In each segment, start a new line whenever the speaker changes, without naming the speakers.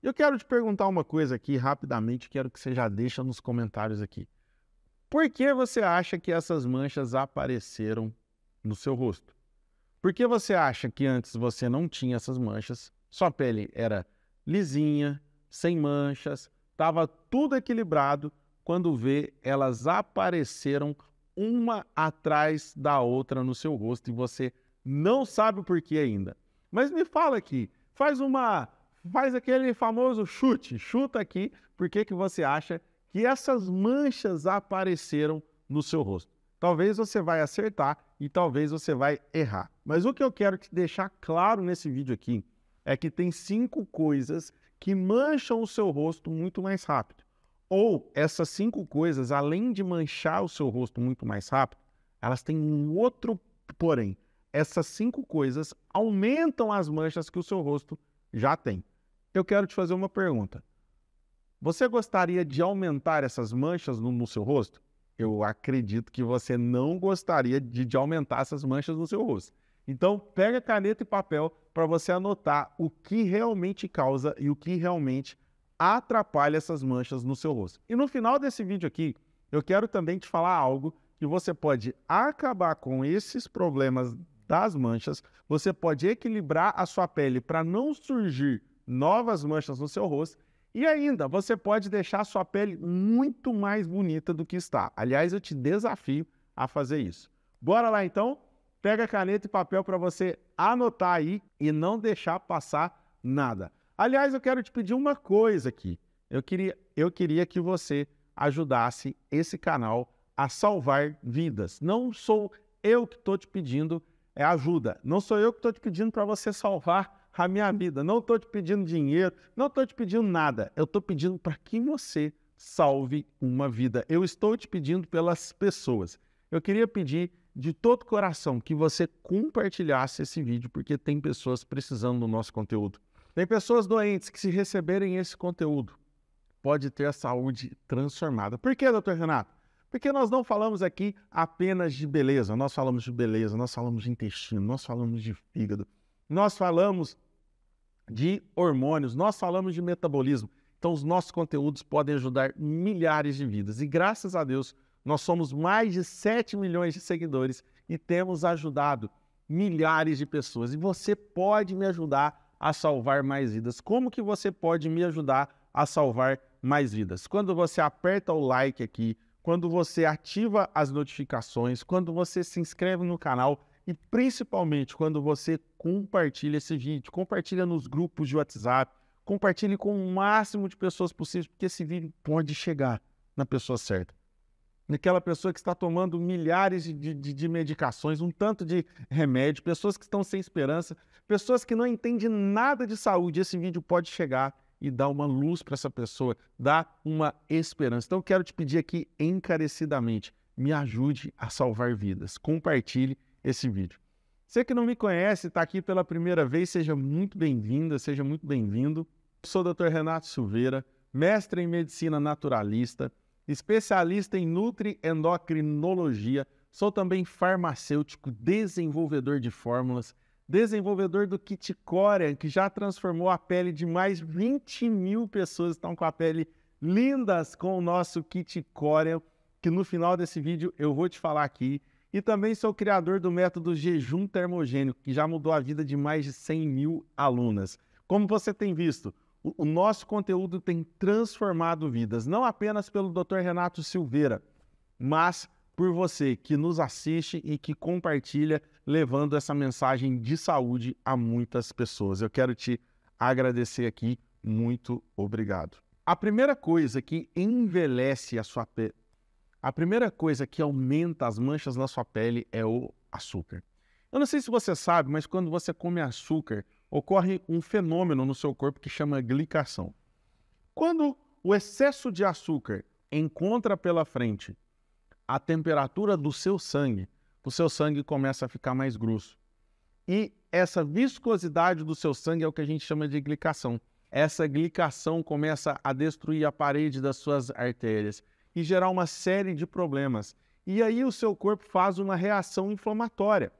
Eu quero te perguntar uma coisa aqui rapidamente, quero que você já deixa nos comentários aqui. Por que você acha que essas manchas apareceram no seu rosto? Por que você acha que antes você não tinha essas manchas, sua pele era lisinha, sem manchas, estava tudo equilibrado, quando vê elas apareceram uma atrás da outra no seu rosto e você não sabe o porquê ainda. Mas me fala aqui, faz uma faz aquele famoso chute, chuta aqui, por que, que você acha que essas manchas apareceram no seu rosto? Talvez você vai acertar e talvez você vai errar. Mas o que eu quero te deixar claro nesse vídeo aqui é que tem cinco coisas que mancham o seu rosto muito mais rápido. Ou essas cinco coisas, além de manchar o seu rosto muito mais rápido, elas têm um outro porém. Essas cinco coisas aumentam as manchas que o seu rosto já tem. Eu quero te fazer uma pergunta. Você gostaria de aumentar essas manchas no, no seu rosto? Eu acredito que você não gostaria de, de aumentar essas manchas no seu rosto. Então, pega caneta e papel para você anotar o que realmente causa e o que realmente atrapalha essas manchas no seu rosto. E no final desse vídeo aqui, eu quero também te falar algo que você pode acabar com esses problemas das manchas, você pode equilibrar a sua pele para não surgir novas manchas no seu rosto e ainda você pode deixar sua pele muito mais bonita do que está. Aliás, eu te desafio a fazer isso. Bora lá então? Pega caneta e papel para você anotar aí e não deixar passar nada. Aliás, eu quero te pedir uma coisa aqui. Eu queria, eu queria que você ajudasse esse canal a salvar vidas. Não sou eu que estou te pedindo é, ajuda. Não sou eu que estou te pedindo para você salvar a minha vida. Não estou te pedindo dinheiro, não estou te pedindo nada. Eu estou pedindo para que você salve uma vida. Eu estou te pedindo pelas pessoas. Eu queria pedir de todo coração que você compartilhasse esse vídeo, porque tem pessoas precisando do nosso conteúdo. Tem pessoas doentes que, se receberem esse conteúdo, pode ter a saúde transformada. Por que, doutor Renato? Porque nós não falamos aqui apenas de beleza, nós falamos de beleza, nós falamos de intestino, nós falamos de fígado, nós falamos de hormônios, nós falamos de metabolismo. Então, os nossos conteúdos podem ajudar milhares de vidas. E graças a Deus, nós somos mais de 7 milhões de seguidores e temos ajudado milhares de pessoas. E você pode me ajudar a salvar mais vidas. Como que você pode me ajudar a salvar mais vidas? Quando você aperta o like aqui, quando você ativa as notificações, quando você se inscreve no canal, e principalmente quando você compartilha esse vídeo, compartilha nos grupos de WhatsApp, compartilhe com o máximo de pessoas possível, porque esse vídeo pode chegar na pessoa certa. Naquela pessoa que está tomando milhares de, de, de medicações, um tanto de remédio, pessoas que estão sem esperança, pessoas que não entendem nada de saúde, esse vídeo pode chegar e dar uma luz para essa pessoa, dar uma esperança. Então, eu quero te pedir aqui encarecidamente, me ajude a salvar vidas. Compartilhe esse vídeo. Você que não me conhece, está aqui pela primeira vez, seja muito bem-vinda, seja muito bem-vindo. Sou o Dr. Renato Silveira, mestre em medicina naturalista, especialista em nutriendocrinologia, sou também farmacêutico, desenvolvedor de fórmulas, desenvolvedor do Kit Corian, que já transformou a pele de mais 20 mil pessoas estão com a pele lindas com o nosso Kit Corian, que no final desse vídeo eu vou te falar aqui e também sou criador do método jejum termogênico, que já mudou a vida de mais de 100 mil alunas. Como você tem visto, o nosso conteúdo tem transformado vidas, não apenas pelo Dr. Renato Silveira, mas por você que nos assiste e que compartilha, levando essa mensagem de saúde a muitas pessoas. Eu quero te agradecer aqui, muito obrigado. A primeira coisa que envelhece a sua a primeira coisa que aumenta as manchas na sua pele é o açúcar. Eu não sei se você sabe, mas quando você come açúcar, ocorre um fenômeno no seu corpo que chama glicação. Quando o excesso de açúcar encontra pela frente a temperatura do seu sangue, o seu sangue começa a ficar mais grosso. E essa viscosidade do seu sangue é o que a gente chama de glicação. Essa glicação começa a destruir a parede das suas artérias e gerar uma série de problemas. E aí o seu corpo faz uma reação inflamatória,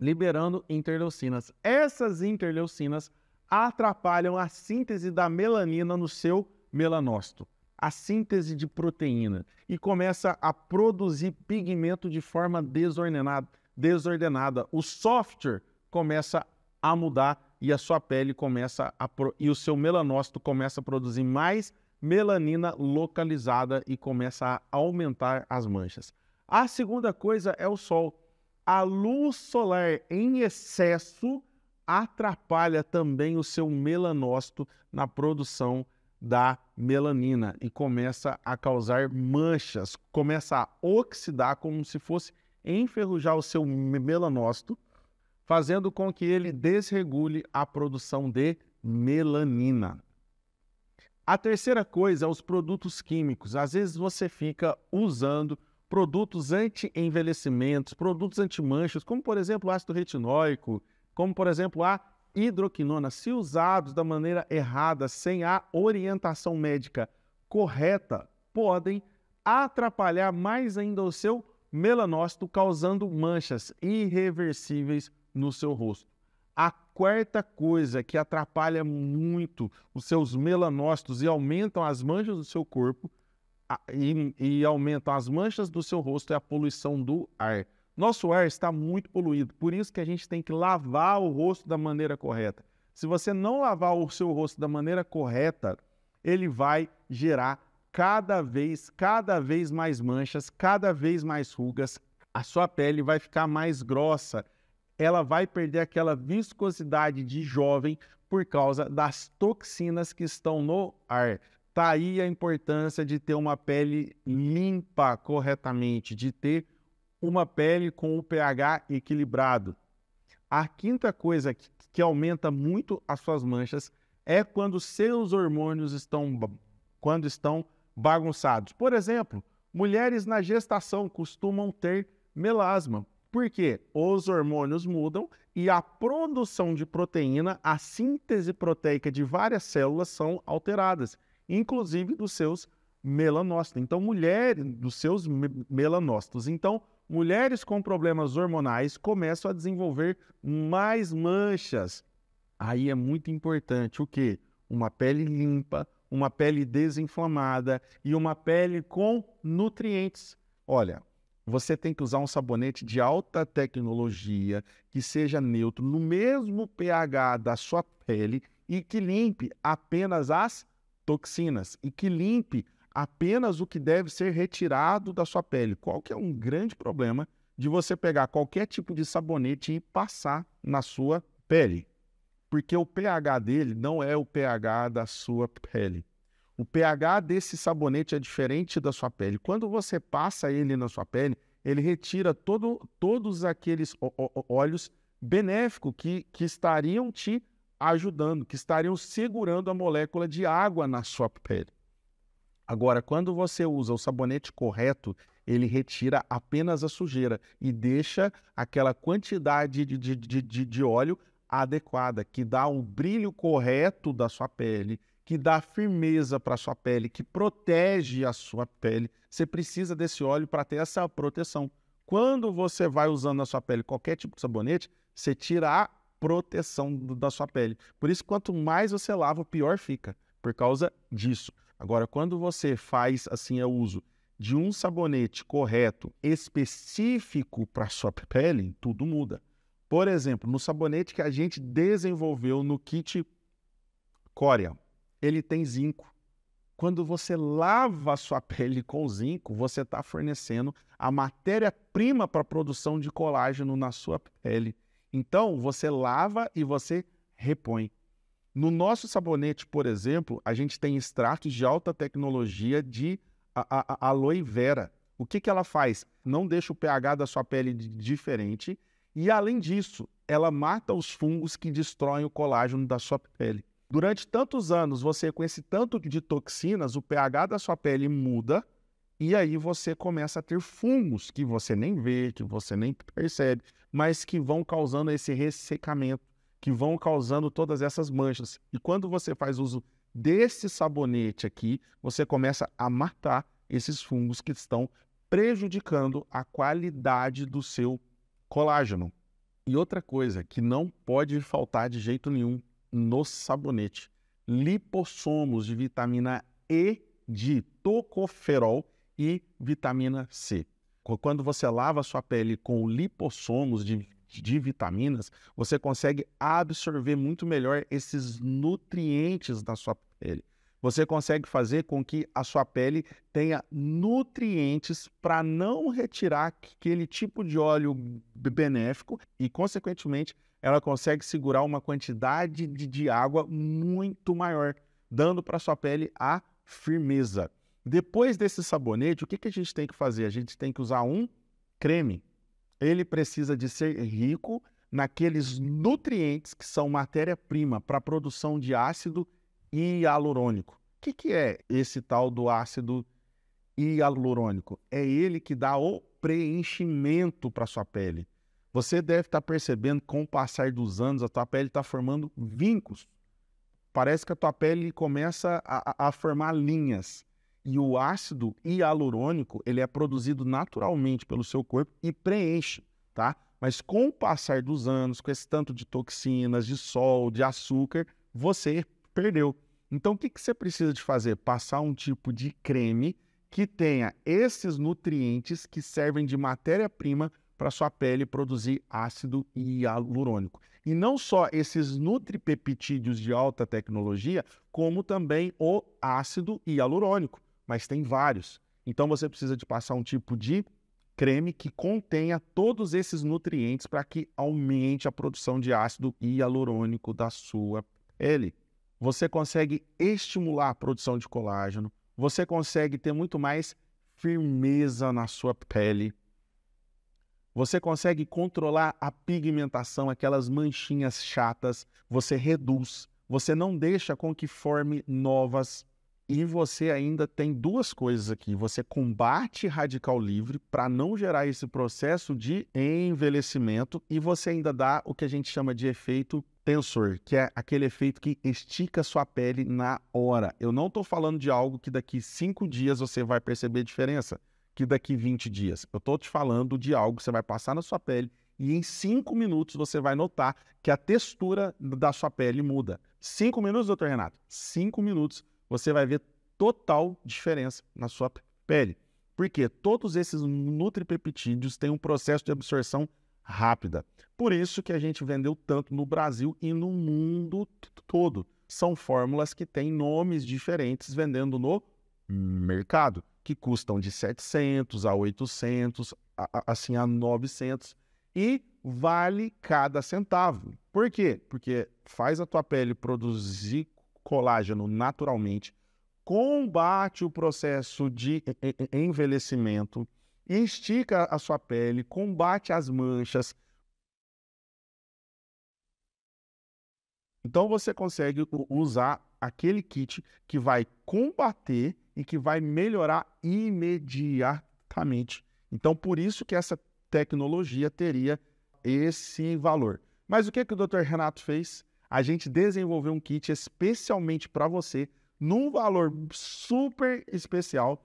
liberando interleucinas. Essas interleucinas atrapalham a síntese da melanina no seu melanócito, a síntese de proteína, e começa a produzir pigmento de forma desordenada. desordenada. O software começa a mudar e a sua pele começa a e o seu melanócito começa a produzir mais melanina localizada e começa a aumentar as manchas. A segunda coisa é o sol. A luz solar em excesso atrapalha também o seu melanócito na produção da melanina e começa a causar manchas, começa a oxidar como se fosse enferrujar o seu melanócito, fazendo com que ele desregule a produção de melanina. A terceira coisa é os produtos químicos. Às vezes você fica usando produtos anti envelhecimento produtos anti-manchas, como por exemplo o ácido retinóico, como por exemplo a hidroquinona, se usados da maneira errada, sem a orientação médica correta, podem atrapalhar mais ainda o seu melanócito, causando manchas irreversíveis no seu rosto. A quarta coisa que atrapalha muito os seus melanócitos e aumentam as manchas do seu corpo e, e aumentam as manchas do seu rosto é a poluição do ar. Nosso ar está muito poluído, por isso que a gente tem que lavar o rosto da maneira correta. Se você não lavar o seu rosto da maneira correta, ele vai gerar cada vez, cada vez mais manchas, cada vez mais rugas. A sua pele vai ficar mais grossa ela vai perder aquela viscosidade de jovem por causa das toxinas que estão no ar. Tá aí a importância de ter uma pele limpa corretamente, de ter uma pele com o pH equilibrado. A quinta coisa que, que aumenta muito as suas manchas é quando seus hormônios estão quando estão bagunçados. Por exemplo, mulheres na gestação costumam ter melasma porque os hormônios mudam e a produção de proteína, a síntese proteica de várias células são alteradas, inclusive dos seus melanócitos. Então, mulheres dos seus melanócitos. Então, mulheres com problemas hormonais começam a desenvolver mais manchas. Aí é muito importante o que? Uma pele limpa, uma pele desinflamada e uma pele com nutrientes. Olha, você tem que usar um sabonete de alta tecnologia, que seja neutro, no mesmo pH da sua pele e que limpe apenas as toxinas e que limpe apenas o que deve ser retirado da sua pele. Qual que é um grande problema de você pegar qualquer tipo de sabonete e passar na sua pele? Porque o pH dele não é o pH da sua pele. O pH desse sabonete é diferente da sua pele. Quando você passa ele na sua pele, ele retira todo, todos aqueles óleos benéficos que, que estariam te ajudando, que estariam segurando a molécula de água na sua pele. Agora, quando você usa o sabonete correto, ele retira apenas a sujeira e deixa aquela quantidade de, de, de, de óleo adequada, que dá o um brilho correto da sua pele, que dá firmeza para a sua pele, que protege a sua pele. Você precisa desse óleo para ter essa proteção. Quando você vai usando na sua pele qualquer tipo de sabonete, você tira a proteção do, da sua pele. Por isso, quanto mais você lava, pior fica, por causa disso. Agora, quando você faz assim é o uso de um sabonete correto, específico para a sua pele, tudo muda. Por exemplo, no sabonete que a gente desenvolveu no kit Coreal, ele tem zinco. Quando você lava a sua pele com zinco, você está fornecendo a matéria-prima para a produção de colágeno na sua pele. Então, você lava e você repõe. No nosso sabonete, por exemplo, a gente tem extratos de alta tecnologia de a, a, aloe vera. O que, que ela faz? Não deixa o pH da sua pele diferente e, além disso, ela mata os fungos que destroem o colágeno da sua pele. Durante tantos anos, você com esse tanto de toxinas, o pH da sua pele muda e aí você começa a ter fungos que você nem vê, que você nem percebe, mas que vão causando esse ressecamento, que vão causando todas essas manchas. E quando você faz uso desse sabonete aqui, você começa a matar esses fungos que estão prejudicando a qualidade do seu colágeno. E outra coisa que não pode faltar de jeito nenhum no sabonete. Lipossomos de vitamina E de tocoferol e vitamina C. Quando você lava a sua pele com lipossomos de, de vitaminas, você consegue absorver muito melhor esses nutrientes da sua pele. Você consegue fazer com que a sua pele tenha nutrientes para não retirar aquele tipo de óleo benéfico e, consequentemente, ela consegue segurar uma quantidade de, de água muito maior, dando para sua pele a firmeza. Depois desse sabonete, o que, que a gente tem que fazer? A gente tem que usar um creme. Ele precisa de ser rico naqueles nutrientes que são matéria-prima para a produção de ácido hialurônico. O que, que é esse tal do ácido hialurônico? É ele que dá o preenchimento para sua pele. Você deve estar tá percebendo com o passar dos anos a tua pele está formando vincos. Parece que a tua pele começa a, a, formar linhas. E o ácido hialurônico ele é produzido naturalmente pelo seu corpo e preenche, tá? Mas com o passar dos anos, com esse tanto de toxinas, de sol, de açúcar, você perdeu. Então, o que, que você precisa de fazer? Passar um tipo de creme que tenha esses nutrientes que servem de matéria-prima para sua pele produzir ácido hialurônico. E não só esses nutripeptídeos de alta tecnologia, como também o ácido hialurônico, mas tem vários. Então você precisa de passar um tipo de creme que contenha todos esses nutrientes para que aumente a produção de ácido hialurônico da sua pele. Você consegue estimular a produção de colágeno, você consegue ter muito mais firmeza na sua pele, você consegue controlar a pigmentação, aquelas manchinhas chatas, você reduz, você não deixa com que forme novas. E você ainda tem duas coisas aqui. Você combate radical livre para não gerar esse processo de envelhecimento e você ainda dá o que a gente chama de efeito tensor, que é aquele efeito que estica sua pele na hora. Eu não estou falando de algo que daqui cinco dias você vai perceber diferença que daqui 20 dias. Eu estou te falando de algo que você vai passar na sua pele e em 5 minutos você vai notar que a textura da sua pele muda. 5 minutos, doutor Renato? 5 minutos você vai ver total diferença na sua pele. Porque todos esses nutripeptídeos têm um processo de absorção rápida. Por isso que a gente vendeu tanto no Brasil e no mundo todo. São fórmulas que têm nomes diferentes vendendo no mercado que custam de 700 a 800, a, a, assim a 900 e vale cada centavo. Por quê? Porque faz a tua pele produzir colágeno naturalmente, combate o processo de envelhecimento, estica a sua pele, combate as manchas. Então você consegue usar aquele kit que vai combater e que vai melhorar imediatamente. Então, por isso que essa tecnologia teria esse valor. Mas o que, que o Dr. Renato fez? A gente desenvolveu um kit especialmente para você, num valor super especial,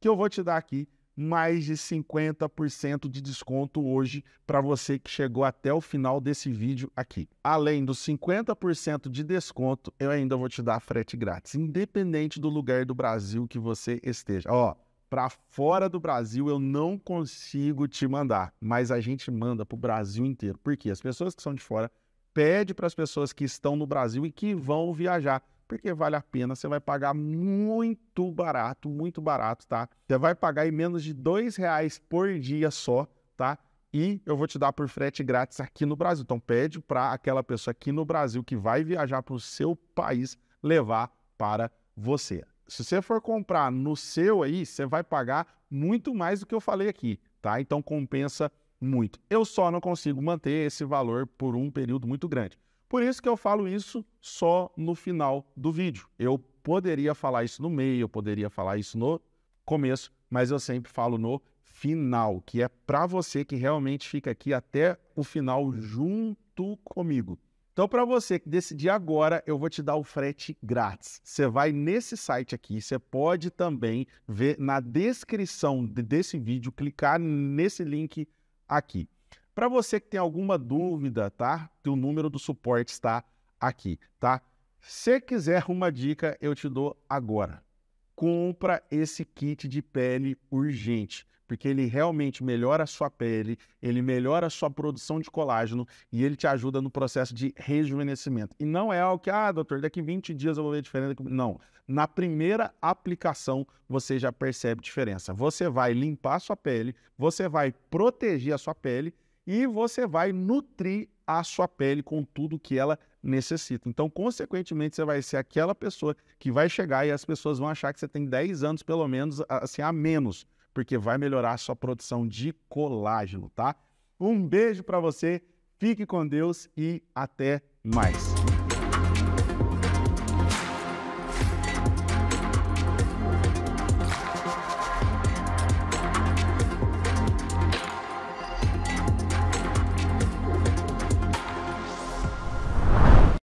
que eu vou te dar aqui mais de 50% de desconto hoje para você que chegou até o final desse vídeo aqui. Além dos 50% de desconto, eu ainda vou te dar frete grátis, independente do lugar do Brasil que você esteja. Ó, para fora do Brasil eu não consigo te mandar, mas a gente manda para o Brasil inteiro, porque as pessoas que são de fora pede para as pessoas que estão no Brasil e que vão viajar porque vale a pena, você vai pagar muito barato, muito barato, tá? Você vai pagar em menos de dois reais por dia só, tá? E eu vou te dar por frete grátis aqui no Brasil. Então pede para aquela pessoa aqui no Brasil que vai viajar para o seu país levar para você. Se você for comprar no seu aí, você vai pagar muito mais do que eu falei aqui, tá? Então compensa muito. Eu só não consigo manter esse valor por um período muito grande. Por isso que eu falo isso só no final do vídeo. Eu poderia falar isso no meio, eu poderia falar isso no começo, mas eu sempre falo no final, que é para você que realmente fica aqui até o final junto comigo. Então, para você que decidir agora, eu vou te dar o frete grátis. Você vai nesse site aqui, você pode também ver na descrição desse vídeo, clicar nesse link aqui. Para você que tem alguma dúvida, tá? O número do suporte está aqui, tá? Se quiser uma dica, eu te dou agora. Compra esse kit de pele urgente, porque ele realmente melhora a sua pele, ele melhora a sua produção de colágeno e ele te ajuda no processo de rejuvenescimento. E não é algo que, ah, doutor, daqui 20 dias eu vou ver diferença. Não. Na primeira aplicação você já percebe diferença. Você vai limpar a sua pele, você vai proteger a sua pele e você vai nutrir a sua pele com tudo que ela necessita. Então, consequentemente, você vai ser aquela pessoa que vai chegar e as pessoas vão achar que você tem 10 anos, pelo menos, assim, a menos, porque vai melhorar a sua produção de colágeno, tá? Um beijo para você, fique com Deus e até mais.